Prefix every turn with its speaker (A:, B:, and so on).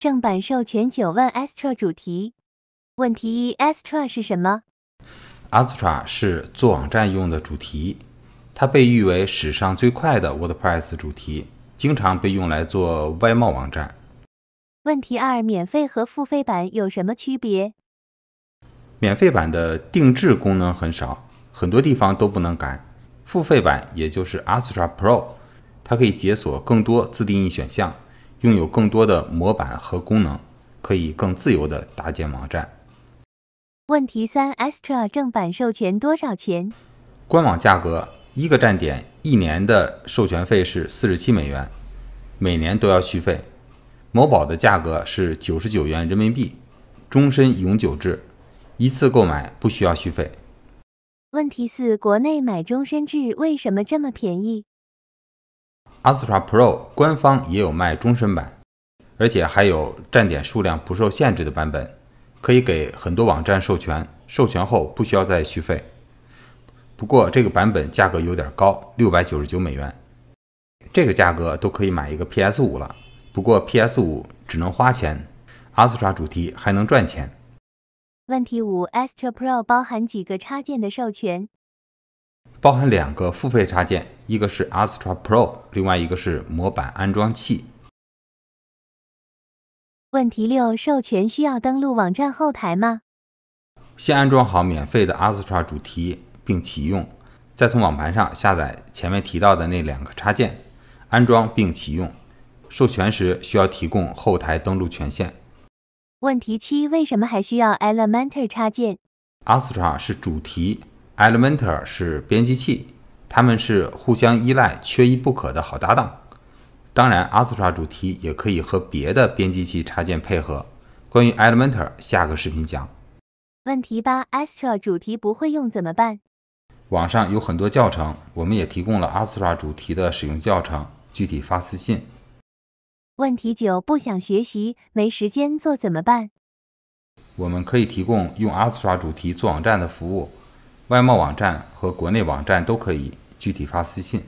A: 正版授权九问 Astra 主题。问题一：Astra 是什么
B: ？Astra 是做网站用的主题，它被誉为史上最快的 WordPress 主题，经常被用来做外贸网站。
A: 问题二：免费和付费版有什么区别？
B: 免费版的定制功能很少，很多地方都不能改。付费版也就是 Astra Pro，它可以解锁更多自定义选项。拥有更多的模板和功能，可以更自由地搭建网站。
A: 问题三：Astra 正版授权多少钱？
B: 官网价格一个站点一年的授权费是四十七美元，每年都要续费。某宝的价格是九十九元人民币，终身永久制，一次购买不需要续费。
A: 问题四：国内买终身制为什么这么便宜？
B: Astra Pro 官方也有卖终身版，而且还有站点数量不受限制的版本，可以给很多网站授权，授权后不需要再续费。不过这个版本价格有点高，六百九十九美元，这个价格都可以买一个 PS 五了。不过 PS 五只能花钱，Astra 主题还能赚钱。
A: 问题五：Astra Pro 包含几个插件的授权？
B: 包含两个付费插件，一个是 Astra Pro，另外一个是模板安装器。
A: 问题六：授权需要登录网站后台吗？
B: 先安装好免费的 Astra 主题并启用，再从网盘上下载前面提到的那两个插件，安装并启用。授权时需要提供后台登录权限。
A: 问题七：为什么还需要 Elementor 插件
B: ？Astra 是主题。Elementor 是编辑器，它们是互相依赖、缺一不可的好搭档。当然 a s t r a 主题也可以和别的编辑器插件配合。关于 Elementor，下个视频讲。
A: 问题八 a s t r a 主题不会用怎么办？
B: 网上有很多教程，我们也提供了 a s t r a 主题的使用教程，具体发私信。
A: 问题九：不想学习，没时间做怎么办？
B: 我们可以提供用 a s t r a 主题做网站的服务。外贸网站和国内网站都可以，具体发私信。